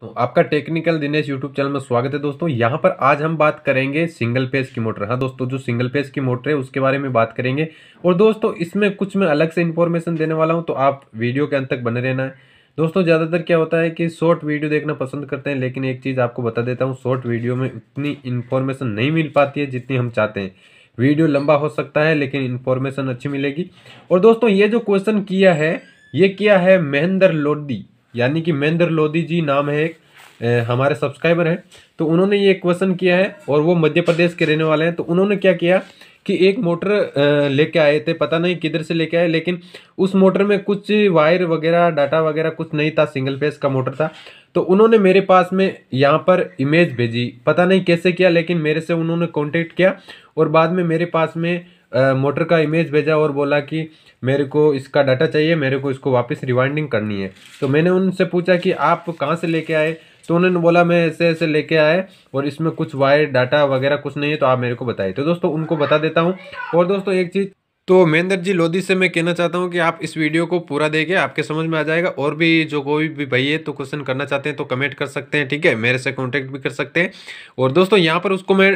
तो आपका technical Dinesh YouTube channel में स्वागत है दोस्तों यहाँ पर आज हम बात करेंगे सिंगल पेज की मोटर हाँ दोस्तों जो सिंगल पेज की मोटर है उसके बारे में बात करेंगे और दोस्तों इसमें कुछ मैं अलग से इन्फॉर्मेशन देने वाला हूँ तो आप वीडियो के अंत तक बने रहना है दोस्तों ज़्यादातर क्या होता है कि शॉर्ट वीडियो देखना पसंद करते हैं लेकिन एक चीज़ आपको बता देता हूँ शॉर्ट वीडियो में उतनी इन्फॉर्मेशन नहीं मिल पाती है जितनी हम चाहते हैं वीडियो लंबा हो सकता है लेकिन इन्फॉर्मेशन अच्छी मिलेगी और दोस्तों ये जो क्वेश्चन किया है ये किया है महेंद्र लोधी यानी कि महेंद्र लोधी जी नाम है एक हमारे सब्सक्राइबर हैं तो उन्होंने ये क्वेश्चन किया है और वो मध्य प्रदेश के रहने वाले हैं तो उन्होंने क्या किया कि एक मोटर लेके आए थे पता नहीं किधर से लेके आए लेकिन उस मोटर में कुछ वायर वगैरह डाटा वगैरह कुछ नहीं था सिंगल फेस का मोटर था तो उन्होंने मेरे पास में यहाँ पर इमेज भेजी पता नहीं कैसे किया लेकिन मेरे से उन्होंने कॉन्टेक्ट किया और बाद में मेरे पास में मोटर का इमेज भेजा और बोला कि मेरे को इसका डाटा चाहिए मेरे को इसको वापस रिवाइंडिंग करनी है तो मैंने उनसे पूछा कि आप कहाँ से लेके आए तो उन्होंने बोला मैं ऐसे ऐसे लेके आए और इसमें कुछ वायर डाटा वगैरह कुछ नहीं है तो आप मेरे को बताइए तो दोस्तों उनको बता देता हूँ और दोस्तों एक चीज़ तो महेंद्र जी लोधी से मैं कहना चाहता हूँ कि आप इस वीडियो को पूरा देखें आपके समझ में आ जाएगा और भी जो कोई भी है तो क्वेश्चन करना चाहते हैं तो कमेंट कर सकते हैं ठीक है मेरे से कॉन्टैक्ट भी कर सकते हैं और दोस्तों यहाँ पर उसको मैं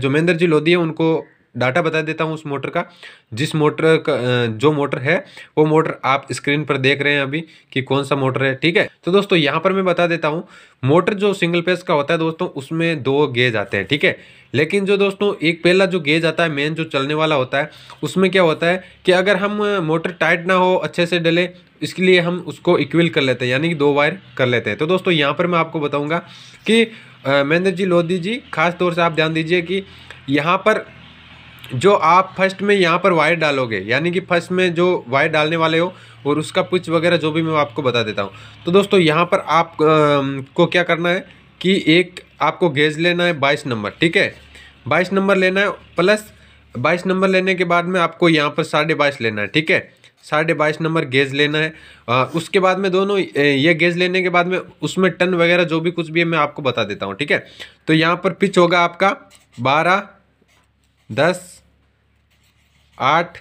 जो महेंद्र जी लोधी है उनको डाटा बता देता हूँ उस मोटर का जिस मोटर का जो मोटर है वो मोटर आप स्क्रीन पर देख रहे हैं अभी कि कौन सा मोटर है ठीक है तो दोस्तों यहाँ पर मैं बता देता हूँ मोटर जो सिंगल पेज का होता है दोस्तों उसमें दो गेज आते हैं ठीक है लेकिन जो दोस्तों एक पहला जो गेज आता है मेन जो चलने वाला होता है उसमें क्या होता है कि अगर हम मोटर टाइट ना हो अच्छे से डले इसके लिए हम उसको इक्विल कर लेते हैं यानी कि दो वायर कर लेते हैं तो दोस्तों यहाँ पर मैं आपको बताऊँगा कि महेंद्र जी लोधी जी खास तौर से आप ध्यान दीजिए कि यहाँ पर जो आप फर्स्ट में यहाँ पर वायर डालोगे यानी कि फर्स्ट में जो वायर डालने वाले हो और उसका पुच वगैरह जो भी मैं आपको बता देता हूँ तो दोस्तों यहाँ पर आप आ, को क्या करना है कि एक आपको गेज लेना है बाईस नंबर ठीक है बाईस नंबर लेना है प्लस बाईस नंबर लेने के बाद में आपको यहाँ पर साढ़े बाईस लेना है ठीक है साढ़े बाईस नंबर गेज लेना है आ, उसके बाद में दोनों ये गेज लेने के बाद में उसमें टन वगैरह जो भी कुछ भी है मैं आपको बता देता हूँ ठीक है तो यहाँ पर पिच होगा आपका बारह दस आठ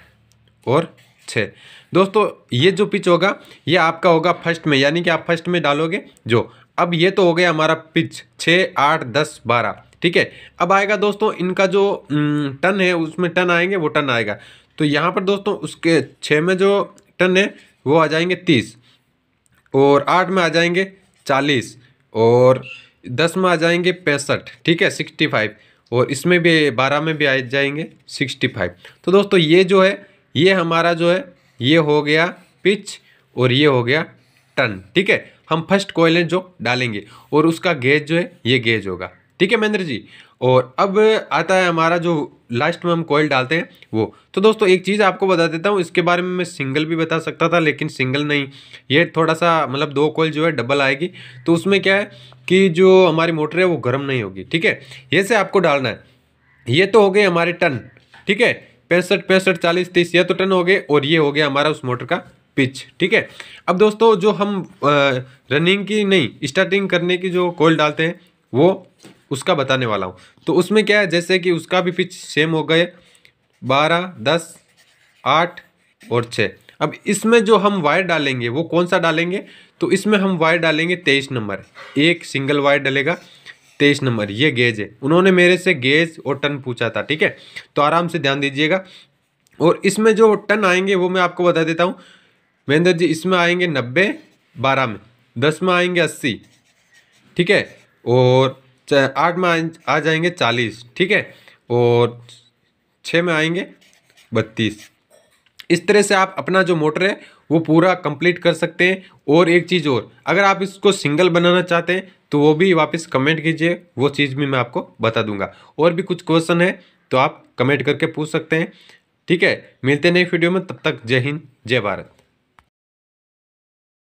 और छः दोस्तों ये जो पिच होगा ये आपका होगा फर्स्ट में यानी कि आप फर्स्ट में डालोगे जो अब ये तो हो गया हमारा पिच छः आठ दस बारह ठीक है अब आएगा दोस्तों इनका जो टन है उसमें टन आएंगे वो टन आएगा तो यहाँ पर दोस्तों उसके छः में जो टन है वो आ जाएंगे तीस और आठ में आ जाएंगे चालीस और दस में आ जाएंगे पैंसठ ठीक है सिक्सटी फाइव और इसमें भी बारह में भी आ जाएंगे सिक्सटी फाइव तो दोस्तों ये जो है ये हमारा जो है ये हो गया पिच और ये हो गया टन ठीक है हम फर्स्ट कोयलें जो डालेंगे और उसका गेज जो है ये गेज होगा ठीक है महेंद्र जी और अब आता है हमारा जो लास्ट में हम कोयल डालते हैं वो तो दोस्तों एक चीज़ आपको बता देता हूँ इसके बारे में मैं सिंगल भी बता सकता था लेकिन सिंगल नहीं ये थोड़ा सा मतलब दो कोयल जो है डबल आएगी तो उसमें क्या है कि जो हमारी मोटर है वो गर्म नहीं होगी ठीक है ये से आपको डालना है ये तो हो गए हमारे टन ठीक है पैंसठ पैंसठ चालीस तीस ये तो टन हो गए और ये हो गया हमारा उस मोटर का पिच ठीक है अब दोस्तों जो हम आ, रनिंग की नहीं स्टार्टिंग करने की जो कोयल डालते हैं वो उसका बताने वाला हूँ तो उसमें क्या है जैसे कि उसका भी पिच सेम हो गए बारह दस आठ और छः अब इसमें जो हम वायर डालेंगे वो कौन सा डालेंगे तो इसमें हम वायर डालेंगे तेईस नंबर एक सिंगल वायर डलेगा तेईस नंबर ये गेज है उन्होंने मेरे से गेज और टन पूछा था ठीक है तो आराम से ध्यान दीजिएगा और इसमें जो टन आएंगे वो मैं आपको बता देता हूँ महेंद्र जी इसमें आएंगे नब्बे बारह में दस में आएंगे अस्सी ठीक है और आठ में आ जाएंगे चालीस ठीक है और छः में आएंगे बत्तीस इस तरह से आप अपना जो मोटर है वो पूरा कंप्लीट कर सकते हैं और एक चीज़ और अगर आप इसको सिंगल बनाना चाहते हैं तो वो भी वापस कमेंट कीजिए वो चीज़ भी मैं आपको बता दूंगा और भी कुछ क्वेश्चन है तो आप कमेंट करके पूछ सकते हैं ठीक है मिलते हैं नेक्स्ट वीडियो में तब तक जय हिंद जय भारत